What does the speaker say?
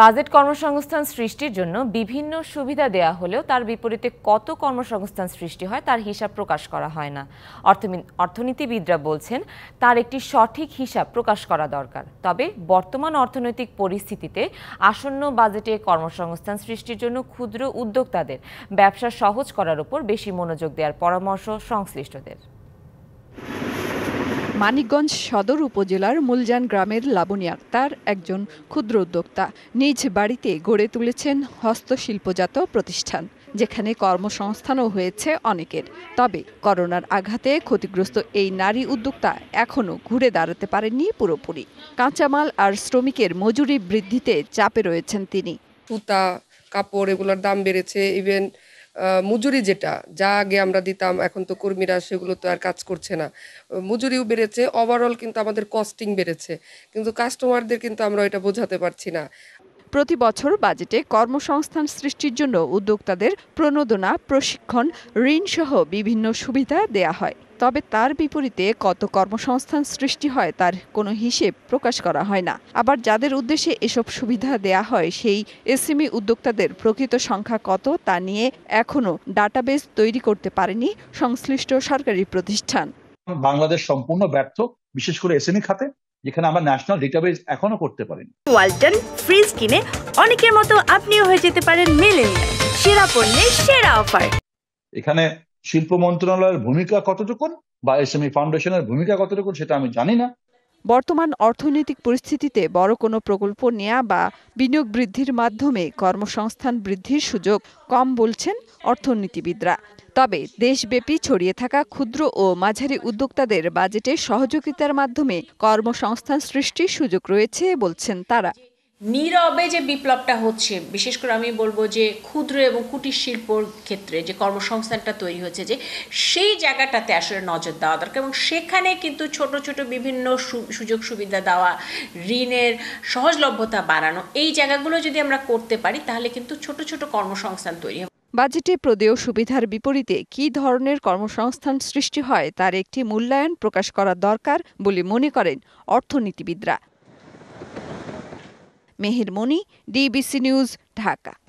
budget কর্মসংস্থান সৃষ্টির জন্য বিভিন্ন সুবিধা দেয়া হলেও তার বিপরীতে কত কর্মসংস্থান সৃষ্টি হয় তার হিসাব প্রকাশ করা হয় না অর্থনীতিবিদরা বলছেন তার একটি সঠিক হিসাব প্রকাশ করা দরকার তবে বর্তমান অর্থনৈতিক পরিস্থিতিতে আসন্ন বাজেটে কর্মসংস্থান সৃষ্টির জন্য ক্ষুদ্র উদ্যোক্তাদের ব্যবসা সহজ করার উপর বেশি মনোযোগ দেওয়ার পরামর্শ সংশ্লিষ্টদের মানিকগঞ্জ সদর উপজেলার মুলজান গ্রামের লাবণী আক্তার একজন ক্ষুদ্র উদ্যোক্তা নিজ বাড়িতে গড়ে তুলেছেন হস্তশিল্পজাত প্রতিষ্ঠান যেখানে কর্মসংস্থানও হয়েছে অনেকের তবে করোনার আঘাতে ক্ষতিগ্রস্ত এই নারী উদ্যোক্তা এখনও ঘুরে দাঁড়াতে পারেননি পুরোপুরি কাঁচামাল আর শ্রমিকের মজুরি বৃদ্ধিতে চাপে রয়েছেন তিনি সুতা কাপড় এগুলোর দাম বেড়েছে ইভেন মজুরি যেটা যা আগে আমরা দিতাম এখন তো কর্মীরা সেগুলো তো আর কাজ করছে না মজুরিও বেড়েছে ওভারঅল কিন্তু আমাদের কস্টিং বেড়েছে কিন্তু কাস্টমারদের কিন্তু আমরা এটা বোঝাতে পারছি না প্রতি বছর বাজেটে কর্মসংস্থান সৃষ্টির জন্য উদ্যোক্তাদের প্রণোদনা প্রশিক্ষণ ঋণসহ বিভিন্ন সুবিধা দেয়া হয় তবে তার বিপরীতে কত কর্মসংস্থান সৃষ্টি হয় তার কোনো হিসেব প্রকাশ করা হয় না আবার যাদের উদ্দেশ্যে এসব সুবিধা দেয়া হয় সেই এসএমই উদ্যোক্তাদের প্রকৃত সংখ্যা কত তা নিয়ে এখনও ডাটাবেজ তৈরি করতে পারেনি সংশ্লিষ্ট সরকারি প্রতিষ্ঠান বাংলাদেশ সম্পূর্ণ ব্যর্থ বিশেষ করে এসএমই খাতে যেখানে আমরা ন্যাশনাল ডেটাবেস এখনো করতে পারিনি ওয়ালটন ফ্রিজ কিনে অনেকের মতো আপনিও হয়ে যেতে পারেন মেলেনিয়া সেরা পণ্যের সেরা অফার এখানে শিল্প মন্ত্রণালয়ের ভূমিকা কতটুকুন বা এসএমই ফাউন্ডেশনের ভূমিকা কতটুকুন সেটা আমি জানি না বর্তমান অর্থনৈতিক পরিস্থিতিতে বড় কোনো প্রকল্প নেয়া বা বিনিয়োগ বৃদ্ধির মাধ্যমে কর্মসংস্থান বৃদ্ধির সুযোগ কম বলছেন অর্থনীতিবিদরা তবে দেশব্যাপী ছড়িয়ে থাকা ক্ষুদ্র ও মাঝারি উদ্যোক্তাদের বাজেটে সহযোগিতার মাধ্যমে কর্মসংস্থান সৃষ্টির সুযোগ রয়েছে বলছেন তারা নীরবে যে বিপ্লবটা হচ্ছে বিশেষ করে আমি বলবো যে ক্ষুদ্র এবং কুটির শিল্পর ক্ষেত্রে যে কর্মসংস্থানটা তৈরি হচ্ছে যে সেই জায়গাটাতে আসলে নজর দেওয়া দরকার এবং সেখানে কিন্তু ছোট ছোট বিভিন্ন সুযোগ সুবিধা দেওয়া ঋণের সহজলভ্যতা বাড়ানো এই জায়গাগুলো যদি আমরা করতে পারি তাহলে কিন্তু ছোট ছোট কর্মসংস্থান তৈরি হবে বাজেটে প্রদেয় সুবিধার বিপরীতে কি ধরনের কর্মসংস্থান সৃষ্টি হয় তার একটি মূল্যায়ন প্রকাশ করা দরকার বলে মনে করেন অর্থনীতিবিদরা मेहिर मनी डिबिसी न्यूज़ ढाका